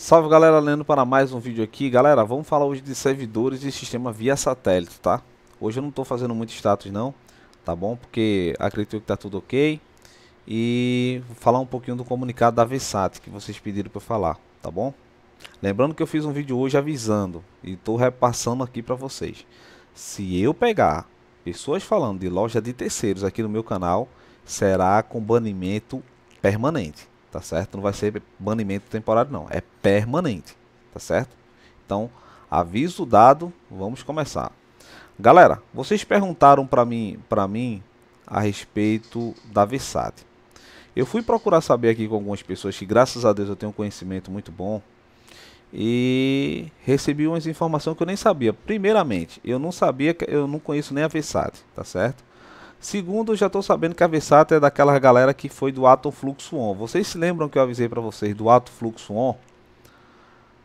Salve galera, lendo para mais um vídeo aqui. Galera, vamos falar hoje de servidores e sistema via satélite, tá? Hoje eu não estou fazendo muito status não, tá bom? Porque acredito que está tudo ok. E vou falar um pouquinho do comunicado da Vsat que vocês pediram para falar, tá bom? Lembrando que eu fiz um vídeo hoje avisando e estou repassando aqui para vocês. Se eu pegar pessoas falando de loja de terceiros aqui no meu canal, será com banimento permanente tá certo? Não vai ser banimento temporário não, é permanente, tá certo? Então, aviso dado, vamos começar. Galera, vocês perguntaram para mim, para mim a respeito da Versat. Eu fui procurar saber aqui com algumas pessoas que graças a Deus eu tenho um conhecimento muito bom e recebi umas informações que eu nem sabia. Primeiramente, eu não sabia que eu não conheço nem a Versat, tá certo? Segundo, já estou sabendo que a Versato é daquela galera que foi do Atom Fluxo On. Vocês se lembram que eu avisei para vocês do Atom Fluxo On?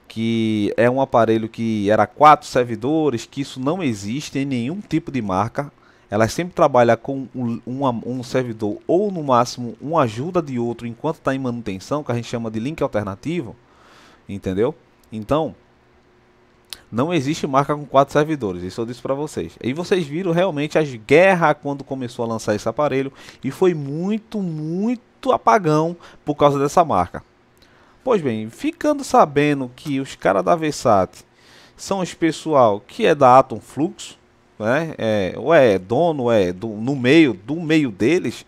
Que é um aparelho que era quatro servidores, que isso não existe em nenhum tipo de marca. Ela sempre trabalha com um, um servidor ou no máximo uma ajuda de outro enquanto está em manutenção, que a gente chama de link alternativo, entendeu? Então, não existe marca com quatro servidores, isso eu disse para vocês. E vocês viram realmente as guerras quando começou a lançar esse aparelho e foi muito, muito apagão por causa dessa marca. Pois bem, ficando sabendo que os caras da Versat são os pessoal que é da Atom Flux, né? É, ou é dono, ou é do, no meio, do meio deles,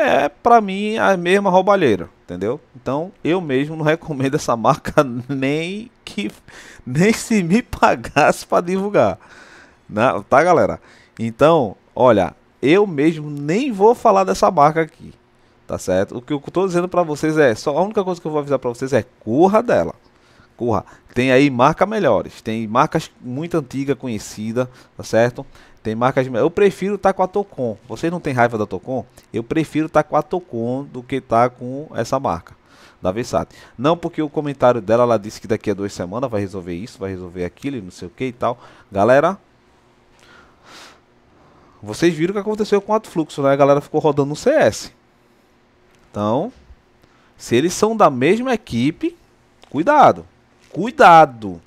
é para mim a mesma roubalheira, entendeu? Então eu mesmo não recomendo essa marca nem que nem se me pagasse para divulgar, né? tá galera? Então, olha, eu mesmo nem vou falar dessa marca aqui, tá certo? O que eu tô dizendo para vocês é só a única coisa que eu vou avisar para vocês é corra dela. Corra. Tem aí marca melhores, tem marcas muito antiga conhecida, tá certo? Tem marcas de... Eu prefiro estar tá com a Tocon. Vocês não tem raiva da Tocon? Eu prefiro estar tá com a Tocon do que estar tá com essa marca da Versace. Não porque o comentário dela, ela disse que daqui a duas semanas vai resolver isso, vai resolver aquilo e não sei o que e tal. Galera, vocês viram o que aconteceu com o Fluxo, né? A galera ficou rodando no CS. Então, se eles são da mesma equipe, cuidado. Cuidado.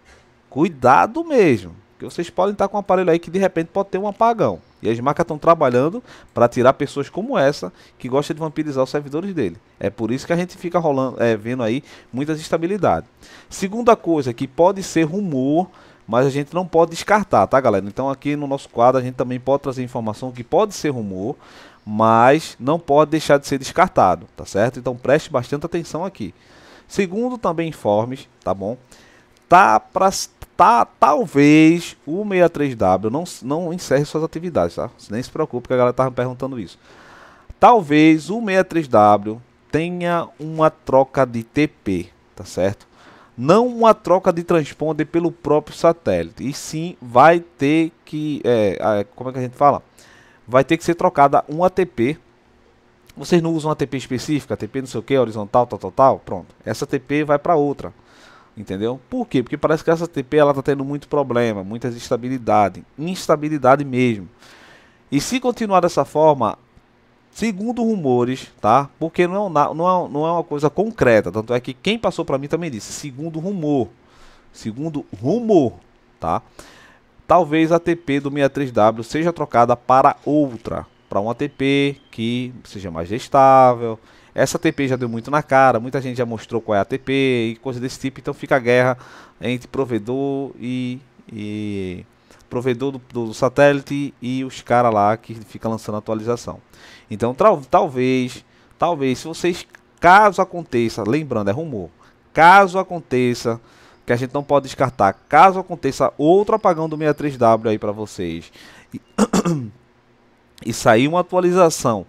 Cuidado mesmo. Porque vocês podem estar com um aparelho aí que de repente pode ter um apagão. E as marcas estão trabalhando para tirar pessoas como essa que gosta de vampirizar os servidores dele. É por isso que a gente fica rolando, é, vendo aí muitas instabilidades. Segunda coisa que pode ser rumor, mas a gente não pode descartar, tá galera? Então aqui no nosso quadro a gente também pode trazer informação que pode ser rumor, mas não pode deixar de ser descartado, tá certo? Então preste bastante atenção aqui. Segundo também informes, tá bom? Tá para tá, talvez o 63W não, não encerre suas atividades, tá? Nem se preocupe que a galera tava me perguntando isso. Talvez o 63W tenha uma troca de TP, tá certo? Não uma troca de transponder pelo próprio satélite, e sim vai ter que, é, como é que a gente fala? Vai ter que ser trocada um ATP. Vocês não usam ATP específica, ATP não sei o que, horizontal, tal, tal, tal. Pronto, essa ATP vai para outra. Entendeu? Por quê? Porque parece que essa TP ela tá tendo muito problema, muita instabilidade, instabilidade mesmo. E se continuar dessa forma, segundo rumores, tá? Porque não é, uma, não é, não é uma coisa concreta, tanto é que quem passou para mim também disse, segundo rumor, segundo rumor, tá? Talvez a TP do 63W seja trocada para outra, para uma TP que seja mais gestável, essa TP já deu muito na cara, muita gente já mostrou qual é a TP e coisa desse tipo, então fica a guerra entre provedor e, e provedor do, do, satélite e os caras lá que fica lançando atualização. Então talvez, talvez se vocês caso aconteça, lembrando, é rumor, caso aconteça que a gente não pode descartar, caso aconteça outro apagão do 63W aí para vocês e, e sair uma atualização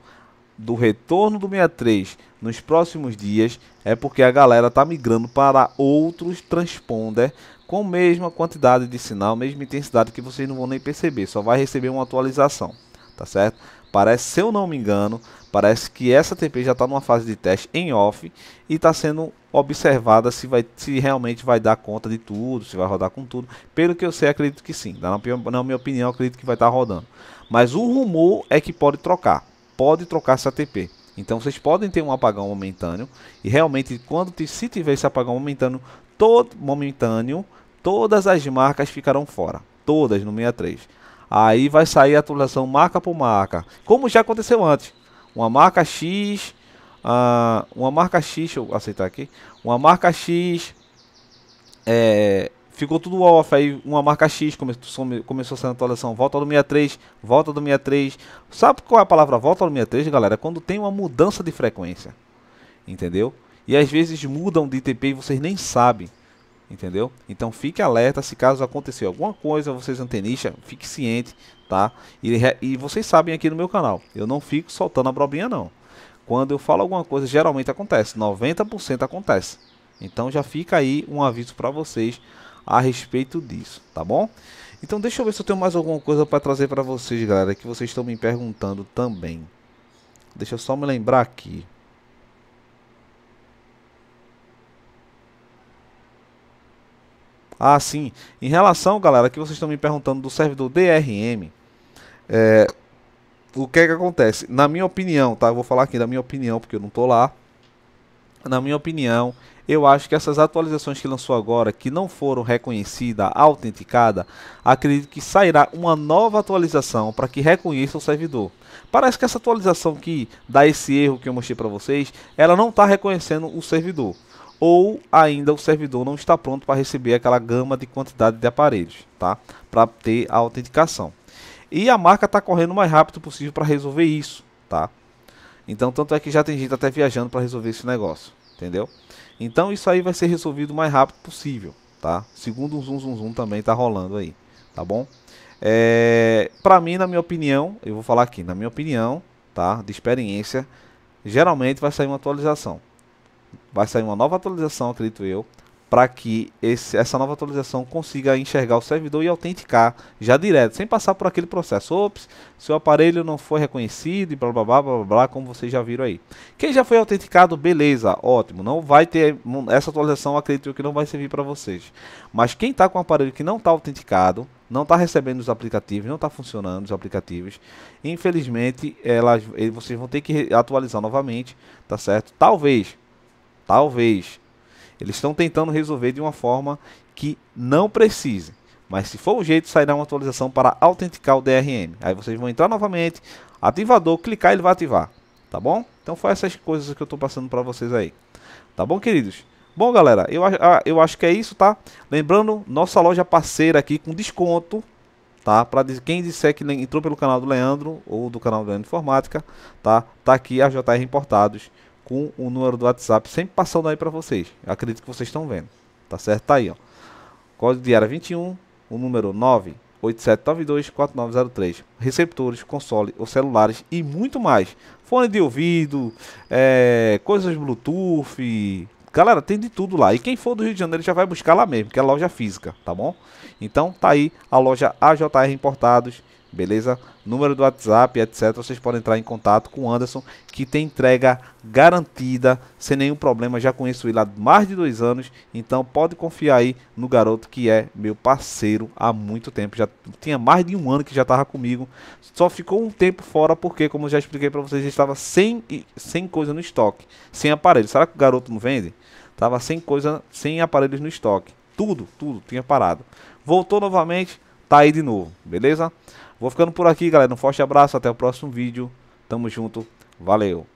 do retorno do 63 nos próximos dias é porque a galera tá migrando para outros transponder com a mesma quantidade de sinal, mesma intensidade que vocês não vão nem perceber, só vai receber uma atualização, tá certo? Parece, se eu não me engano, parece que essa TP já está numa fase de teste em off e está sendo observada se, vai, se realmente vai dar conta de tudo, se vai rodar com tudo. Pelo que eu sei, acredito que sim. Na, minha opinião, acredito que vai estar tá rodando. Mas o rumor é que pode trocar pode trocar essa ATP. Então vocês podem ter um apagão momentâneo e realmente quando se tiver esse apagão momentâneo, todo momentâneo, todas as marcas ficarão fora, todas no 63. Aí vai sair a atualização marca por marca, como já aconteceu antes. Uma marca X, uh, uma marca X, deixa eu aceitar aqui, uma marca X é, ficou tudo off, aí uma marca X começou, começou na atualização, volta do 63, volta do 63. Sabe qual é a palavra volta do 63, galera? Quando tem uma mudança de frequência, entendeu? E às vezes mudam de TP e vocês nem sabem, entendeu? Então fique alerta se caso acontecer alguma coisa, vocês antenistas, fique ciente, tá? E, e vocês sabem aqui no meu canal, eu não fico soltando a brobinha não. Quando eu falo alguma coisa, geralmente acontece, 90% acontece. Então já fica aí um aviso para vocês a respeito disso, tá bom? Então deixa eu ver se eu tenho mais alguma coisa para trazer para vocês, galera, que vocês estão me perguntando também. Deixa eu só me lembrar aqui. Ah, sim. Em relação, galera, que vocês estão me perguntando do servidor DRM, é, o que é que acontece? Na minha opinião, tá? Eu vou falar aqui da minha opinião, porque eu não tô lá na minha opinião, eu acho que essas atualizações que lançou agora, que não foram reconhecidas, autenticadas, acredito que sairá uma nova atualização para que reconheça o servidor. Parece que essa atualização que dá esse erro que eu mostrei para vocês, ela não está reconhecendo o servidor. Ou ainda o servidor não está pronto para receber aquela gama de quantidade de aparelhos, tá? Para ter a autenticação. E a marca está correndo o mais rápido possível para resolver isso, tá? Então, tanto é que já tem gente até viajando para resolver esse negócio, entendeu? Então, isso aí vai ser resolvido o mais rápido possível, tá? Segundo o Zoom Zoom Zoom também tá rolando aí, tá bom? É, para mim, na minha opinião, eu vou falar aqui, na minha opinião, tá? De experiência, geralmente vai sair uma atualização. Vai sair uma nova atualização, acredito eu, para que esse, essa nova atualização consiga enxergar o servidor e autenticar já direto, sem passar por aquele processo. Ops, seu aparelho não foi reconhecido e blá blá blá blá blá, como vocês já viram aí. Quem já foi autenticado, beleza, ótimo. Não vai ter essa atualização, acredito que não vai servir para vocês. Mas quem está com um aparelho que não está autenticado, não está recebendo os aplicativos, não está funcionando os aplicativos. Infelizmente, elas, eh, vocês vão ter que atualizar novamente, tá certo? Talvez, talvez eles estão tentando resolver de uma forma que não precise. Mas se for o jeito, sairá uma atualização para autenticar o DRM. Aí vocês vão entrar novamente, ativador, clicar ele vai ativar. Tá bom? Então foi essas coisas que eu estou passando para vocês aí. Tá bom, queridos? Bom, galera, eu, eu acho que é isso, tá? Lembrando, nossa loja é parceira aqui com desconto, tá? Para quem disser que entrou pelo canal do Leandro ou do canal do Leandro Informática, tá? Tá aqui a JR Importados com o número do WhatsApp sempre passando aí para vocês. Eu acredito que vocês estão vendo. Tá certo? Tá aí, ó. Código de área 21, o número 987924903. Receptores, console ou celulares e muito mais. Fone de ouvido, é, coisas Bluetooth. Galera, tem de tudo lá. E quem for do Rio de Janeiro já vai buscar lá mesmo, que é loja física, tá bom? Então tá aí a loja AJR Importados beleza? Número do WhatsApp, etc. Vocês podem entrar em contato com o Anderson, que tem entrega garantida, sem nenhum problema. Já conheço ele há mais de dois anos, então pode confiar aí no garoto que é meu parceiro há muito tempo. Já tinha mais de um ano que já estava comigo, só ficou um tempo fora porque, como já expliquei para vocês, estava sem, sem coisa no estoque, sem aparelho. Será que o garoto não vende? Tava sem coisa, sem aparelhos no estoque. Tudo, tudo tinha parado. Voltou novamente, tá aí de novo, beleza? Vou ficando por aqui, galera. Um forte abraço. Até o próximo vídeo. Tamo junto. Valeu.